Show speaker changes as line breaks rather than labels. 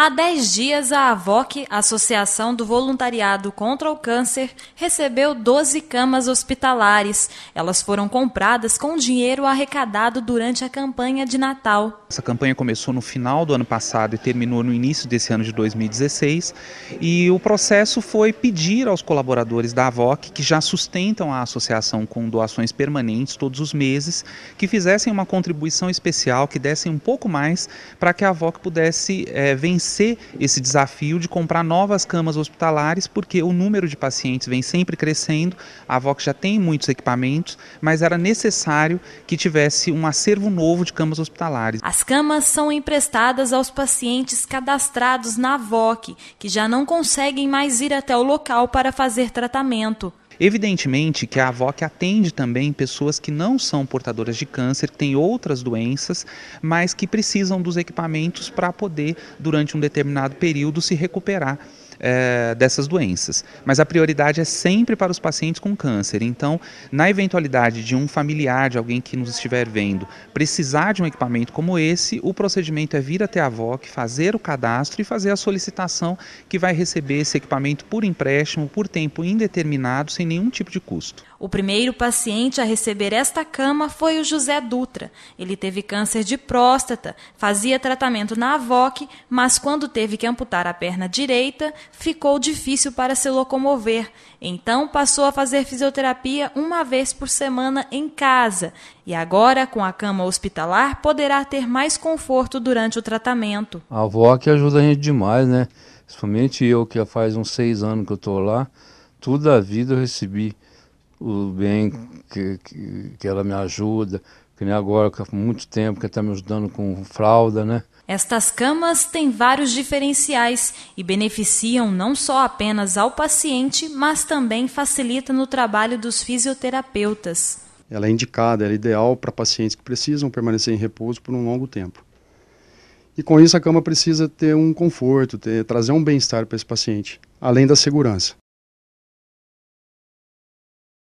Há 10 dias, a AVOC, Associação do Voluntariado contra o Câncer, recebeu 12 camas hospitalares. Elas foram compradas com dinheiro arrecadado durante a campanha de Natal.
Essa campanha começou no final do ano passado e terminou no início desse ano de 2016. E o processo foi pedir aos colaboradores da AVOC, que já sustentam a associação com doações permanentes todos os meses, que fizessem uma contribuição especial, que dessem um pouco mais para que a AVOC pudesse é, vencer vencer esse desafio de comprar novas camas hospitalares, porque o número de pacientes vem sempre crescendo, a Vox já tem muitos equipamentos, mas era necessário que tivesse um acervo novo de camas hospitalares. As
camas são emprestadas aos pacientes cadastrados na VOC, que já não conseguem mais ir até o local para fazer tratamento.
Evidentemente que a AVOC atende também pessoas que não são portadoras de câncer, que têm outras doenças, mas que precisam dos equipamentos para poder, durante um determinado período, se recuperar é, dessas doenças. Mas a prioridade é sempre para os pacientes com câncer. Então, na eventualidade de um familiar, de alguém que nos estiver vendo, precisar de um equipamento como esse, o procedimento é vir até a VOC, fazer o cadastro e fazer a solicitação que vai receber esse equipamento por empréstimo, por tempo indeterminado, sem nenhum tipo de custo.
O primeiro paciente a receber esta cama foi o José Dutra. Ele teve câncer de próstata, fazia tratamento na AVOC, mas quando teve que amputar a perna direita, ficou difícil para se locomover. Então passou a fazer fisioterapia uma vez por semana em casa e agora, com a cama hospitalar, poderá ter mais conforto durante o tratamento.
A AVOC ajuda a gente demais, né? Principalmente eu, que já faz uns seis anos que eu estou lá, toda a vida eu recebi o bem que, que, que ela me ajuda, que nem agora, que há muito tempo que está me ajudando com fralda, né?
Estas camas têm vários diferenciais e beneficiam não só apenas ao paciente, mas também facilitam no trabalho dos fisioterapeutas. Ela é indicada, ela é ideal para pacientes que precisam permanecer em repouso por um longo tempo. E com isso a cama precisa ter um conforto, ter, trazer um bem-estar para esse paciente, além da segurança.